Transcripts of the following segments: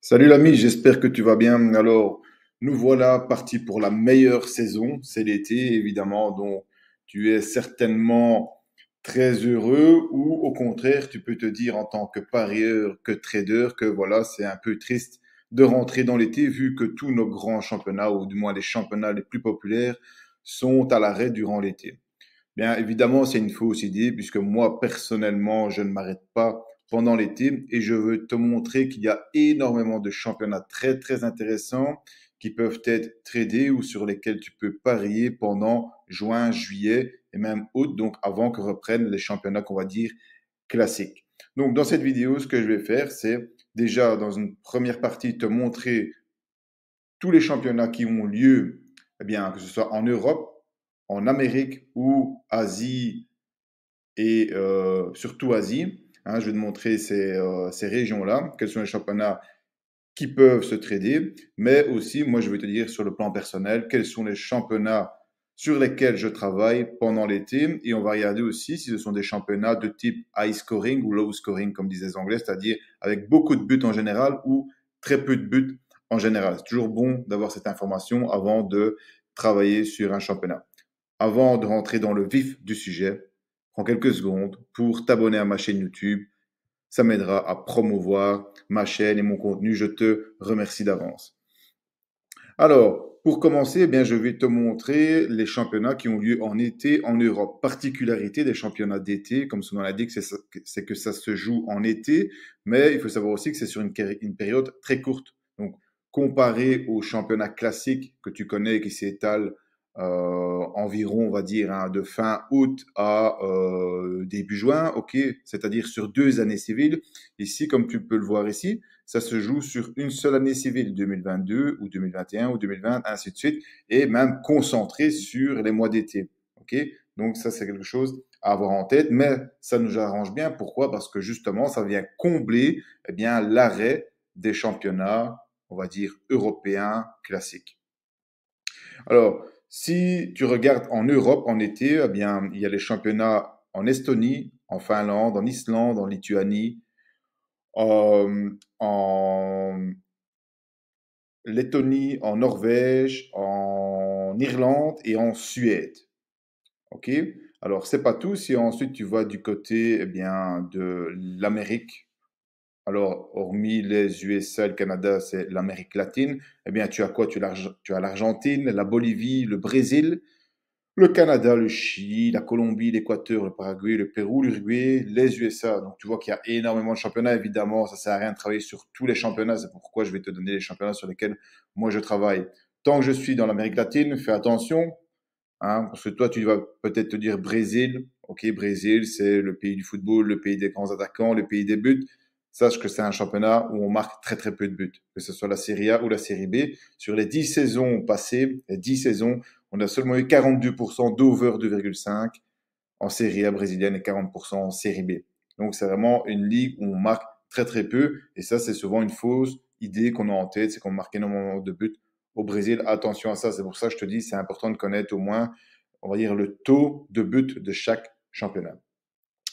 Salut l'ami, j'espère que tu vas bien. Alors, nous voilà partis pour la meilleure saison, c'est l'été évidemment, donc tu es certainement très heureux ou au contraire, tu peux te dire en tant que parieur, que trader, que voilà, c'est un peu triste de rentrer dans l'été vu que tous nos grands championnats, ou du moins les championnats les plus populaires, sont à l'arrêt durant l'été. Bien évidemment, c'est une fausse idée puisque moi personnellement, je ne m'arrête pas pendant l'été. Et je veux te montrer qu'il y a énormément de championnats très, très intéressants qui peuvent être tradés ou sur lesquels tu peux parier pendant juin, juillet et même août, donc avant que reprennent les championnats qu'on va dire classiques. Donc dans cette vidéo, ce que je vais faire, c'est déjà dans une première partie te montrer tous les championnats qui ont lieu, eh bien, que ce soit en Europe, en Amérique ou Asie et euh, surtout Asie. Hein, je vais te montrer ces, euh, ces régions-là, quels sont les championnats qui peuvent se trader, mais aussi, moi, je vais te dire sur le plan personnel, quels sont les championnats sur lesquels je travaille pendant l'été. Et on va regarder aussi si ce sont des championnats de type high scoring ou low scoring, comme disent les Anglais, c'est-à-dire avec beaucoup de buts en général ou très peu de buts en général. C'est toujours bon d'avoir cette information avant de travailler sur un championnat. Avant de rentrer dans le vif du sujet, en quelques secondes pour t'abonner à ma chaîne YouTube. Ça m'aidera à promouvoir ma chaîne et mon contenu. Je te remercie d'avance. Alors, pour commencer, eh bien, je vais te montrer les championnats qui ont lieu en été en Europe. Particularité des championnats d'été, comme son nom l'indique, c'est que ça se joue en été, mais il faut savoir aussi que c'est sur une, période très courte. Donc, comparé aux championnats classiques que tu connais qui s'étalent, euh, environ, on va dire, hein, de fin août à euh, début juin, ok, c'est-à-dire sur deux années civiles. Ici, comme tu peux le voir ici, ça se joue sur une seule année civile, 2022 ou 2021 ou 2020, ainsi de suite, et même concentré sur les mois d'été, ok. Donc ça, c'est quelque chose à avoir en tête, mais ça nous arrange bien. Pourquoi Parce que justement, ça vient combler, eh bien, l'arrêt des championnats, on va dire européens classiques. Alors, si tu regardes en Europe en été, eh bien, il y a les championnats en Estonie, en Finlande, en Islande, en Lituanie, euh, en Lettonie, en Norvège, en Irlande et en Suède. Ok Alors, c'est pas tout. Si ensuite tu vas du côté eh bien, de l'Amérique, alors, hormis les USA, le Canada, c'est l'Amérique latine. Eh bien, tu as quoi Tu as l'Argentine, la Bolivie, le Brésil, le Canada, le Chili, la Colombie, l'Équateur, le Paraguay, le Pérou, l'Uruguay, les USA. Donc, tu vois qu'il y a énormément de championnats. Évidemment, ça ne sert à rien de travailler sur tous les championnats. C'est pourquoi je vais te donner les championnats sur lesquels moi je travaille. Tant que je suis dans l'Amérique latine, fais attention, hein, parce que toi, tu vas peut-être te dire Brésil. Ok, Brésil, c'est le pays du football, le pays des grands attaquants, le pays des buts sache que c'est un championnat où on marque très très peu de buts, que ce soit la série A ou la série B. Sur les 10 saisons passées, les 10 saisons, on a seulement eu 42% d'over 2,5 en série A brésilienne et 40% en série B. Donc c'est vraiment une ligue où on marque très très peu et ça c'est souvent une fausse idée qu'on a en tête, c'est qu'on marque énormément de buts au Brésil. Attention à ça, c'est pour ça que je te dis c'est important de connaître au moins on va dire le taux de buts de chaque championnat.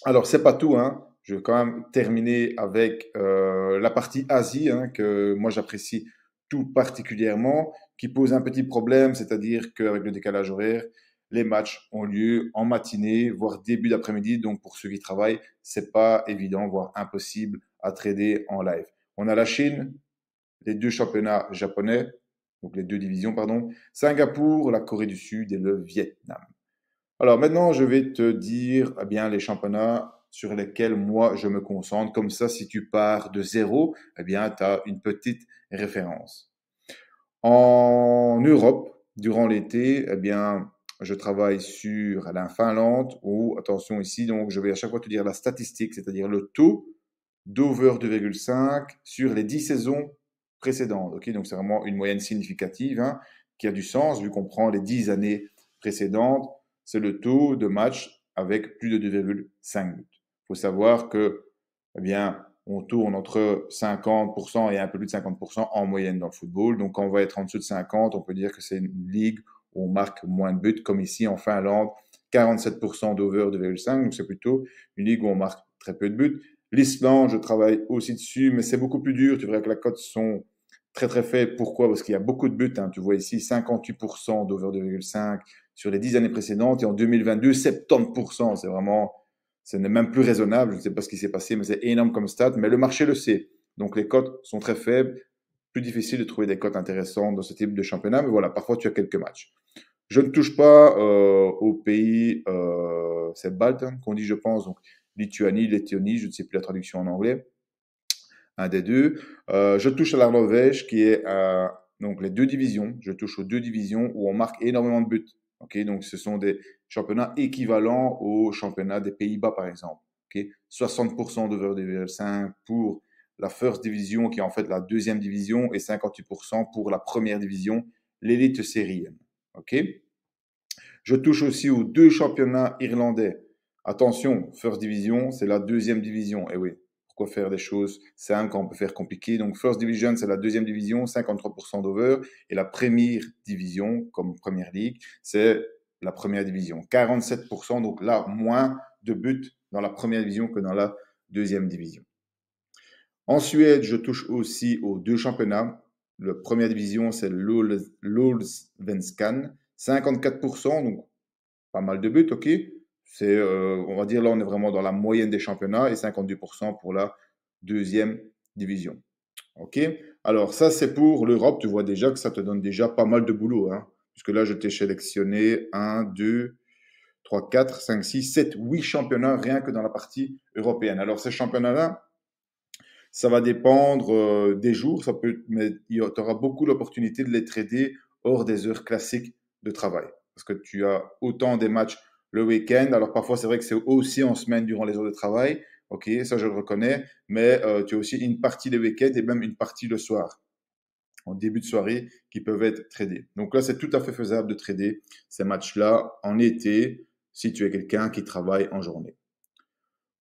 Alors c'est pas tout hein, je vais quand même terminer avec euh, la partie Asie, hein, que moi j'apprécie tout particulièrement, qui pose un petit problème, c'est-à-dire qu'avec le décalage horaire, les matchs ont lieu en matinée, voire début d'après-midi. Donc pour ceux qui travaillent, c'est pas évident, voire impossible à trader en live. On a la Chine, les deux championnats japonais, donc les deux divisions, pardon, Singapour, la Corée du Sud et le Vietnam. Alors maintenant, je vais te dire eh bien les championnats sur lesquels moi je me concentre. Comme ça, si tu pars de zéro, eh bien, tu as une petite référence. En Europe, durant l'été, eh bien, je travaille sur la Finlande où, attention ici, donc je vais à chaque fois te dire la statistique, c'est-à-dire le taux d'over 2,5 sur les 10 saisons précédentes. donc c'est vraiment une moyenne significative hein, qui a du sens vu qu'on prend les 10 années précédentes. C'est le taux de match avec plus de 2,5 il faut savoir que, eh bien, on tourne entre 50% et un peu plus de 50% en moyenne dans le football. Donc, quand on va être en dessous de 50, on peut dire que c'est une ligue où on marque moins de buts, comme ici en Finlande, 47% d'over 2,5. Donc, c'est plutôt une ligue où on marque très peu de buts. L'Islande, je travaille aussi dessus, mais c'est beaucoup plus dur. Tu verras que la cote sont très très faibles. Pourquoi Parce qu'il y a beaucoup de buts. Hein. Tu vois ici 58% d'over 2,5 sur les 10 années précédentes et en 2022, 70%. C'est vraiment ce n'est même plus raisonnable. Je ne sais pas ce qui s'est passé, mais c'est énorme comme stade. Mais le marché le sait. Donc les cotes sont très faibles. Plus difficile de trouver des cotes intéressantes dans ce type de championnat. Mais voilà, parfois tu as quelques matchs. Je ne touche pas euh, au pays, euh, c'est Balt hein, qu'on dit, je pense. Donc Lituanie, Lettonie, je ne sais plus la traduction en anglais. Un des deux. Euh, je touche à la Norvège qui est euh, donc les deux divisions. Je touche aux deux divisions où on marque énormément de buts Okay, donc, ce sont des championnats équivalents aux championnats des Pays-Bas, par exemple. Okay, 60% d'Over 5 pour la First Division, qui est en fait la deuxième division, et 58% pour la première division, l'élite série okay Je touche aussi aux deux championnats irlandais. Attention, First Division, c'est la deuxième division. eh oui, pourquoi faire des choses simples quand on peut faire compliqué. Donc First Division, c'est la deuxième division, 53% d'over, et la première division, comme première ligue, c'est la première division, 47%, donc là, moins de buts dans la première division que dans la deuxième division. En Suède, je touche aussi aux deux championnats. La première division, c'est l'Olsvenskan, 54%, donc pas mal de buts, ok, euh, on va dire, là, on est vraiment dans la moyenne des championnats et 52% pour la deuxième division. OK Alors, ça, c'est pour l'Europe. Tu vois déjà que ça te donne déjà pas mal de boulot. Hein. puisque là, je t'ai sélectionné 1, 2, 3, 4, 5, 6, 7, 8 championnats rien que dans la partie européenne. Alors, ces championnats-là, ça va dépendre euh, des jours, ça peut, mais tu auras beaucoup l'opportunité de les trader hors des heures classiques de travail. Parce que tu as autant des matchs le week-end. Alors parfois, c'est vrai que c'est aussi en semaine durant les heures de travail. Ok, ça je le reconnais, mais euh, tu as aussi une partie des week-ends et même une partie le soir, en début de soirée, qui peuvent être tradées. Donc là, c'est tout à fait faisable de trader ces matchs-là en été, si tu es quelqu'un qui travaille en journée.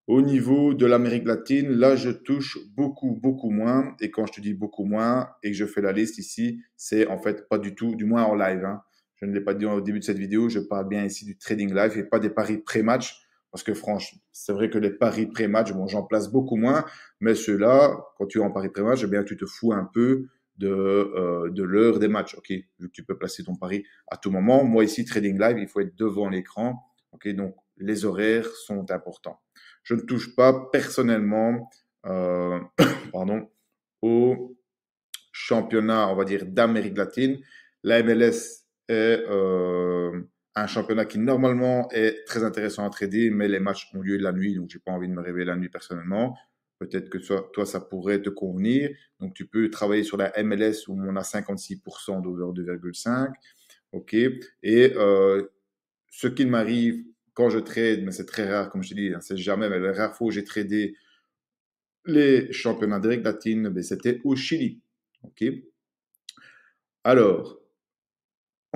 Au niveau de l'Amérique latine, là, je touche beaucoup, beaucoup moins. Et quand je te dis beaucoup moins et que je fais la liste ici, c'est en fait pas du tout, du moins en live. Hein. Je ne l'ai pas dit au début de cette vidéo, je parle bien ici du trading live et pas des paris pré-match. Parce que franchement, c'est vrai que les paris pré-match, bon, j'en place beaucoup moins, mais ceux-là, quand tu es en paris pré-match, eh bien, tu te fous un peu de, euh, de l'heure des matchs, ok Vu que tu peux placer ton pari à tout moment. Moi, ici, trading live, il faut être devant l'écran, ok Donc, les horaires sont importants. Je ne touche pas personnellement, euh, pardon, au championnat, on va dire, d'Amérique latine. La MLS, est euh, un championnat qui normalement est très intéressant à trader, mais les matchs ont lieu la nuit, donc j'ai pas envie de me réveiller la nuit personnellement. Peut-être que toi, ça pourrait te convenir. Donc, tu peux travailler sur la MLS où on a 56% d'over 2,5. OK. Et euh, ce qui m'arrive quand je trade, mais c'est très rare, comme je te dis, hein, c'est jamais, mais la rare fois où j'ai tradé les championnats d'Amérique latine, ben, c'était au Chili. OK. Alors,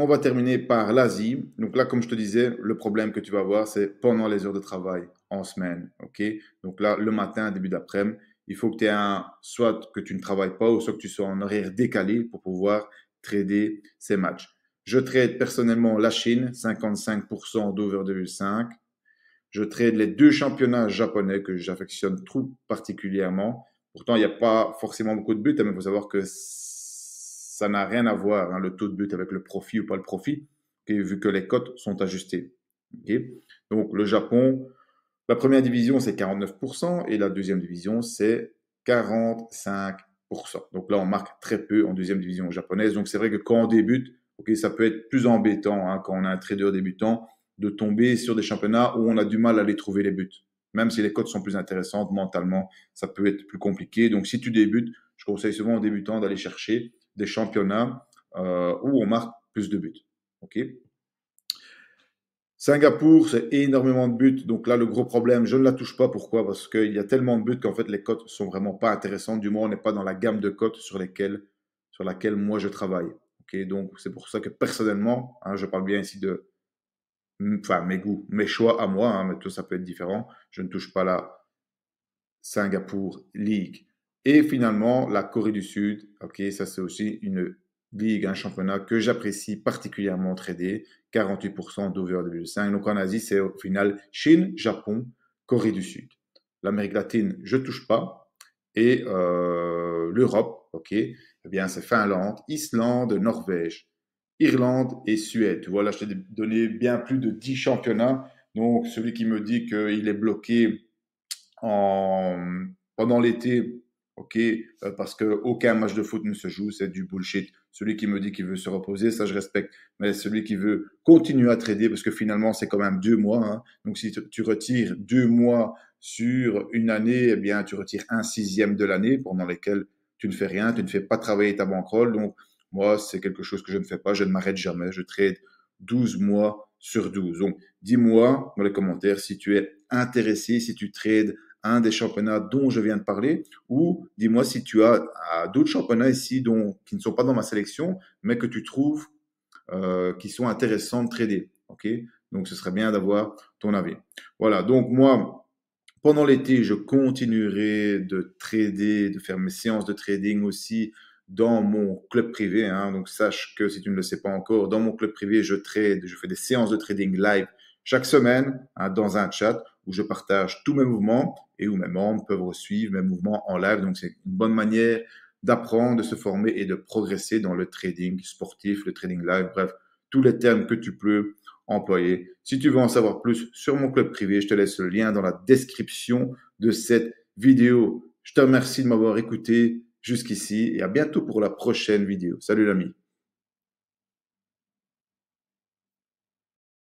on va terminer par l'Asie. Donc là, comme je te disais, le problème que tu vas avoir, c'est pendant les heures de travail en semaine. OK Donc là, le matin, début d'après-midi, il faut que tu aies un, soit que tu ne travailles pas ou soit que tu sois en horaire décalé pour pouvoir trader ces matchs. Je trade personnellement la Chine, 55% d'over 2,5. Je trade les deux championnats japonais que j'affectionne tout particulièrement. Pourtant, il n'y a pas forcément beaucoup de buts, hein, mais il faut savoir que ça n'a rien à voir, hein, le taux de but avec le profit ou pas le profit, vu que les cotes sont ajustées. Donc le Japon, la première division c'est 49% et la deuxième division c'est 45%. Donc là on marque très peu en deuxième division japonaise. Donc c'est vrai que quand on débute, ok, ça peut être plus embêtant hein, quand on est un trader débutant de tomber sur des championnats où on a du mal à aller trouver les buts. Même si les cotes sont plus intéressantes mentalement, ça peut être plus compliqué. Donc si tu débutes, je conseille souvent aux débutants d'aller chercher des championnats euh, où on marque plus de buts. ok Singapour, c'est énormément de buts. Donc là, le gros problème, je ne la touche pas. Pourquoi Parce qu'il y a tellement de buts qu'en fait, les cotes sont vraiment pas intéressantes. Du moins, on n'est pas dans la gamme de cotes sur, lesquelles, sur laquelle moi je travaille. ok Donc c'est pour ça que personnellement, hein, je parle bien ici de enfin, mes goûts, mes choix à moi, hein, mais tout ça peut être différent. Je ne touche pas la Singapour League. Et finalement, la Corée du Sud, ok, ça c'est aussi une ligue, un championnat que j'apprécie particulièrement trader, 48% d'over 2,5. Donc en Asie, c'est au final Chine, Japon, Corée du Sud. L'Amérique latine, je touche pas. Et euh, l'Europe, ok, eh bien c'est Finlande, Islande, Norvège, Irlande et Suède. Voilà, je t'ai donné bien plus de 10 championnats. Donc celui qui me dit qu'il est bloqué en, pendant l'été ok, euh, parce que aucun match de foot ne se joue, c'est du bullshit. Celui qui me dit qu'il veut se reposer, ça je respecte, mais celui qui veut continuer à trader, parce que finalement c'est quand même deux mois, hein. donc si tu retires deux mois sur une année, eh bien tu retires un sixième de l'année pendant lesquelles tu ne fais rien, tu ne fais pas travailler ta banquerole, donc moi c'est quelque chose que je ne fais pas, je ne m'arrête jamais, je trade 12 mois sur 12. Donc dis-moi dans les commentaires si tu es intéressé, si tu trades un des championnats dont je viens de parler, ou dis-moi si tu as, d'autres championnats ici dont, qui ne sont pas dans ma sélection, mais que tu trouves euh, qui sont intéressants de trader. ok donc ce serait bien d'avoir ton avis. Voilà, donc moi, pendant l'été, je continuerai de trader, de faire mes séances de trading aussi dans mon club privé. Hein. Donc sache que si tu ne le sais pas encore, dans mon club privé, je trade, je fais des séances de trading live chaque semaine hein, dans un chat où je partage tous mes mouvements et où mes membres peuvent suivre mes mouvements en live. Donc, c'est une bonne manière d'apprendre, de se former et de progresser dans le trading sportif, le trading live, bref, tous les termes que tu peux employer. Si tu veux en savoir plus sur mon club privé, je te laisse le lien dans la description de cette vidéo. Je te remercie de m'avoir écouté jusqu'ici et à bientôt pour la prochaine vidéo. Salut l'ami.